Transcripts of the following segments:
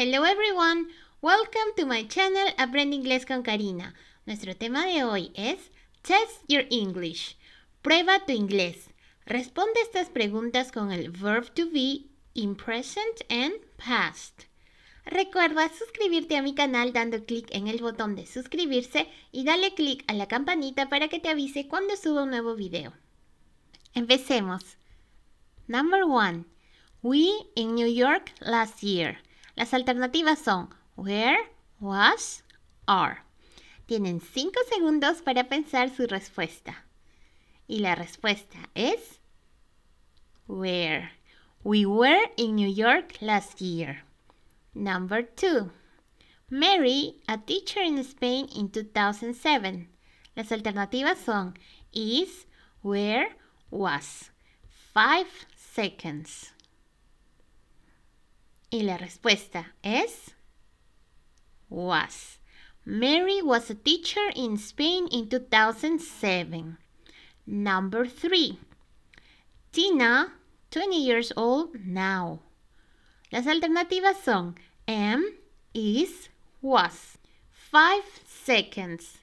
Hello everyone, welcome to my channel Aprende Inglés con Karina. Nuestro tema de hoy es Test Your English, prueba tu inglés. Responde estas preguntas con el verb to be in present and past. Recuerda suscribirte a mi canal dando clic en el botón de suscribirse y dale clic a la campanita para que te avise cuando suba un nuevo video. Empecemos. Number 1. We in New York last year. Las alternativas son where, was, are. Tienen 5 segundos para pensar su respuesta. Y la respuesta es where. We were in New York last year. Number 2. Mary, a teacher in Spain in 2007. Las alternativas son is, where, was. 5 seconds. Y la respuesta es was. Mary was a teacher in Spain in 2007. Number 3. Tina, 20 years old now. Las alternativas son am, is, was. 5 seconds.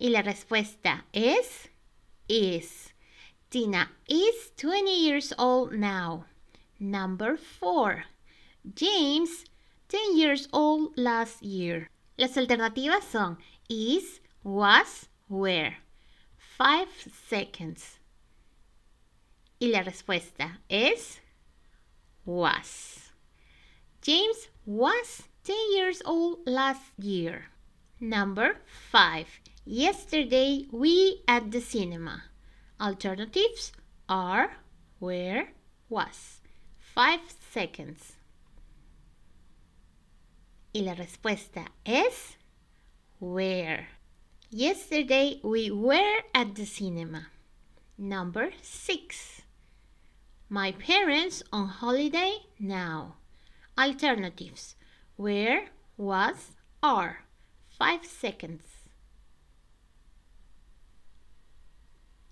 Y la respuesta es is. Tina is 20 years old now. Number 4. James, 10 years old last year. Las alternativas son is, was, where, 5 seconds. Y la respuesta es was. James was 10 years old last year. Number 5. Yesterday we at the cinema. Alternatives are where was. 5 seconds. Y la respuesta es where. Yesterday we were at the cinema. Number 6. My parents on holiday now. Alternatives. Where, was, are. 5 seconds.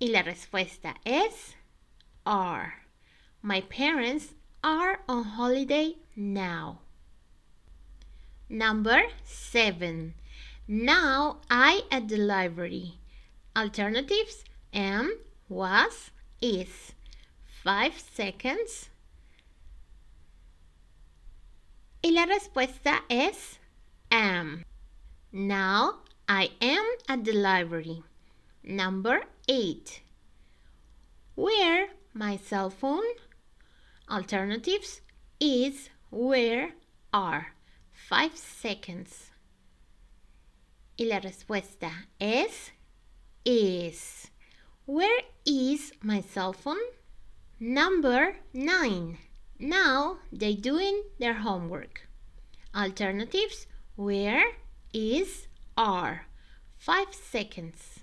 Y la respuesta es are. My parents are on holiday now. Number 7. Now I at the library. Alternatives am, was, is. 5 seconds. Y la respuesta es am. Now I am at the library. Number 8. Where my cell phone? Alternatives is, where, are. 5 seconds. Y la respuesta es is. Where is my cell phone? Number 9. Now they doing their homework. Alternatives where is are. 5 seconds.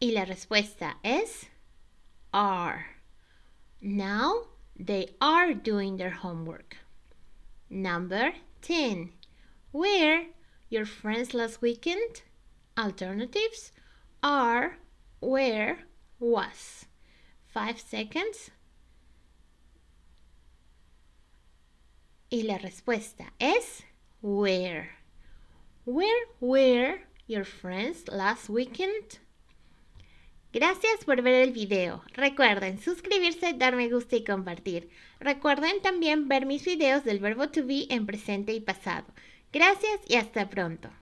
Y la respuesta es are. Now they are doing their homework. Number 10. Where your friends last weekend? Alternatives are, where, was. Five seconds. Y la respuesta es where. Where were your friends last weekend? Gracias por ver el video. Recuerden suscribirse, dar me gusta y compartir. Recuerden también ver mis videos del verbo to be en presente y pasado. Gracias y hasta pronto.